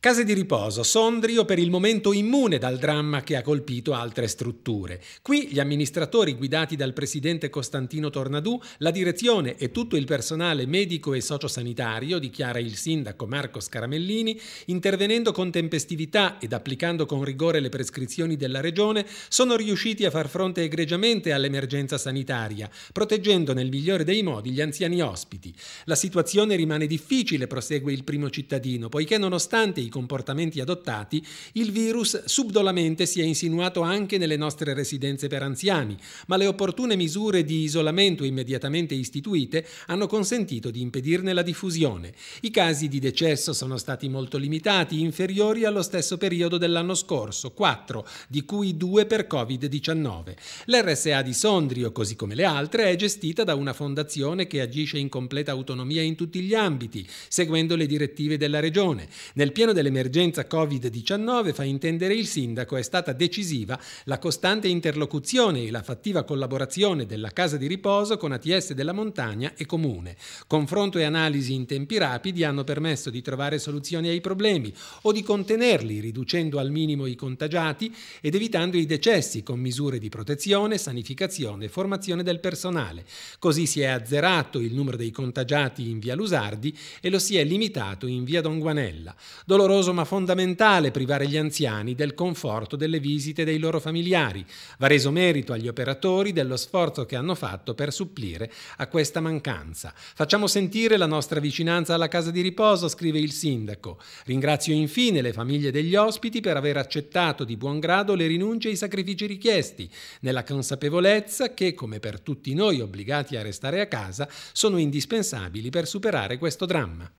Case di riposo, Sondrio per il momento immune dal dramma che ha colpito altre strutture. Qui gli amministratori guidati dal presidente Costantino Tornadù, la direzione e tutto il personale medico e sociosanitario, dichiara il sindaco Marco Scaramellini, intervenendo con tempestività ed applicando con rigore le prescrizioni della regione, sono riusciti a far fronte egregiamente all'emergenza sanitaria, proteggendo nel migliore dei modi gli anziani ospiti. La situazione rimane difficile, prosegue il primo cittadino, poiché nonostante i i comportamenti adottati, il virus subdolamente si è insinuato anche nelle nostre residenze per anziani, ma le opportune misure di isolamento immediatamente istituite hanno consentito di impedirne la diffusione. I casi di decesso sono stati molto limitati, inferiori allo stesso periodo dell'anno scorso, 4, di cui 2 per Covid-19. L'RSA di Sondrio, così come le altre, è gestita da una fondazione che agisce in completa autonomia in tutti gli ambiti, seguendo le direttive della Regione. Nel piano dell'emergenza Covid-19, fa intendere il sindaco, è stata decisiva la costante interlocuzione e la fattiva collaborazione della casa di riposo con ATS della montagna e comune. Confronto e analisi in tempi rapidi hanno permesso di trovare soluzioni ai problemi o di contenerli riducendo al minimo i contagiati ed evitando i decessi con misure di protezione, sanificazione e formazione del personale. Così si è azzerato il numero dei contagiati in via Lusardi e lo si è limitato in via Don Guanella. Dolor doloroso ma fondamentale privare gli anziani del conforto delle visite dei loro familiari. Va reso merito agli operatori dello sforzo che hanno fatto per supplire a questa mancanza. Facciamo sentire la nostra vicinanza alla casa di riposo, scrive il sindaco. Ringrazio infine le famiglie degli ospiti per aver accettato di buon grado le rinunce e i sacrifici richiesti, nella consapevolezza che, come per tutti noi obbligati a restare a casa, sono indispensabili per superare questo dramma.